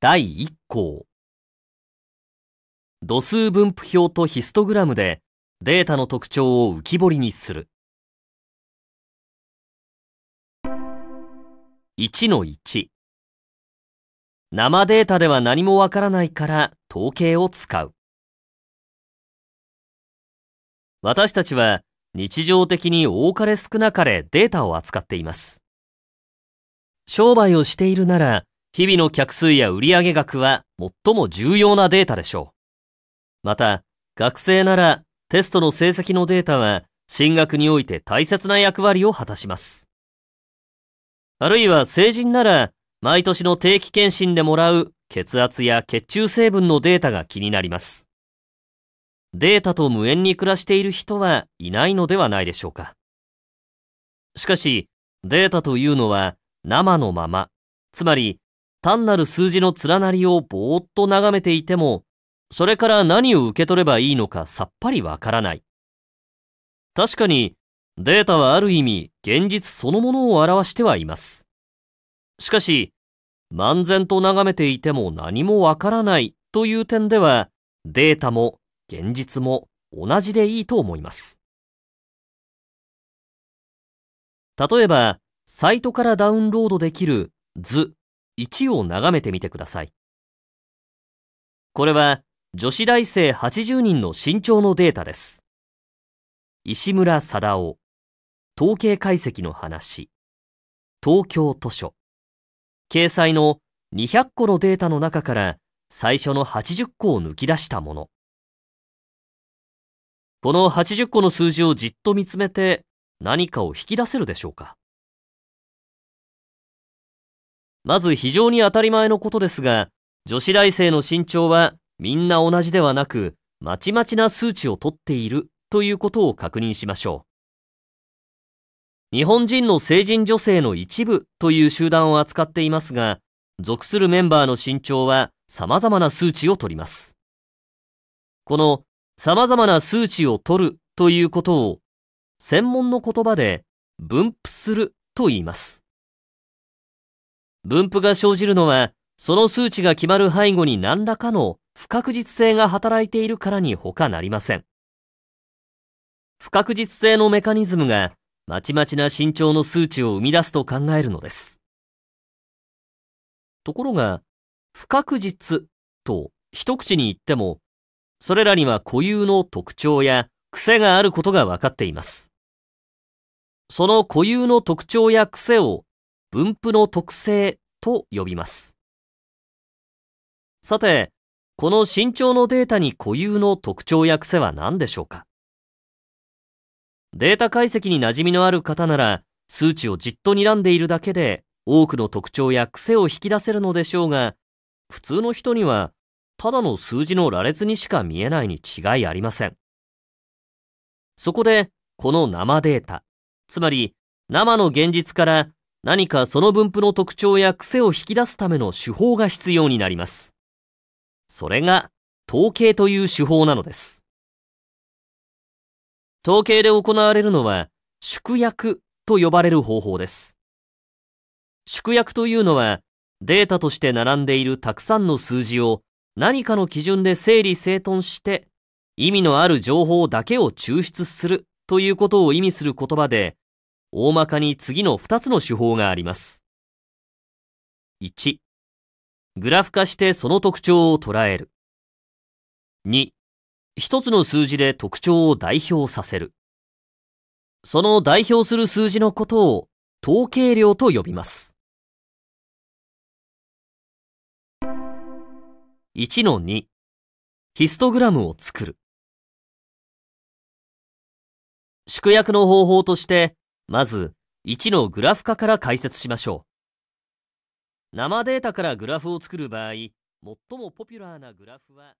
第1項度数分布表とヒストグラムでデータの特徴を浮き彫りにする1の1生データでは何もわからないから統計を使う私たちは日常的に多かれ少なかれデータを扱っています商売をしているなら日々の客数や売上額は最も重要なデータでしょう。また、学生ならテストの成績のデータは進学において大切な役割を果たします。あるいは成人なら毎年の定期検診でもらう血圧や血中成分のデータが気になります。データと無縁に暮らしている人はいないのではないでしょうか。しかし、データというのは生のまま、つまり単なる数字の連なりをぼーっと眺めていても、それから何を受け取ればいいのかさっぱりわからない。確かに、データはある意味、現実そのものを表してはいます。しかし、漫然と眺めていても何もわからないという点では、データも現実も同じでいいと思います。例えば、サイトからダウンロードできる図1を眺めてみてください。これは女子大生80人の身長のデータです。石村貞夫、統計解析の話、東京図書、掲載の200個のデータの中から最初の80個を抜き出したもの。この80個の数字をじっと見つめて何かを引き出せるでしょうかまず非常に当たり前のことですが、女子大生の身長はみんな同じではなく、まちまちな数値をとっているということを確認しましょう。日本人の成人女性の一部という集団を扱っていますが、属するメンバーの身長は様々な数値をとります。この様々な数値を取るということを、専門の言葉で分布すると言います。分布が生じるのは、その数値が決まる背後に何らかの不確実性が働いているからに他なりません。不確実性のメカニズムが、まちまちな身長の数値を生み出すと考えるのです。ところが、不確実と一口に言っても、それらには固有の特徴や癖があることが分かっています。その固有の特徴や癖を分布の特性と呼びます。さて、この身長のデータに固有の特徴や癖は何でしょうかデータ解析に馴染みのある方なら、数値をじっと睨んでいるだけで多くの特徴や癖を引き出せるのでしょうが、普通の人にはただの数字の羅列にしか見えないに違いありません。そこで、この生データ、つまり生の現実から何かその分布の特徴や癖を引き出すための手法が必要になります。それが統計という手法なのです。統計で行われるのは縮約と呼ばれる方法です。縮約というのはデータとして並んでいるたくさんの数字を何かの基準で整理整頓して意味のある情報だけを抽出するということを意味する言葉で大まかに次の2つの手法があります。1、グラフ化してその特徴を捉える。2、一つの数字で特徴を代表させる。その代表する数字のことを統計量と呼びます。1の2、ヒストグラムを作る。縮約の方法として、まず、1のグラフ化から解説しましょう。生データからグラフを作る場合、最もポピュラーなグラフは、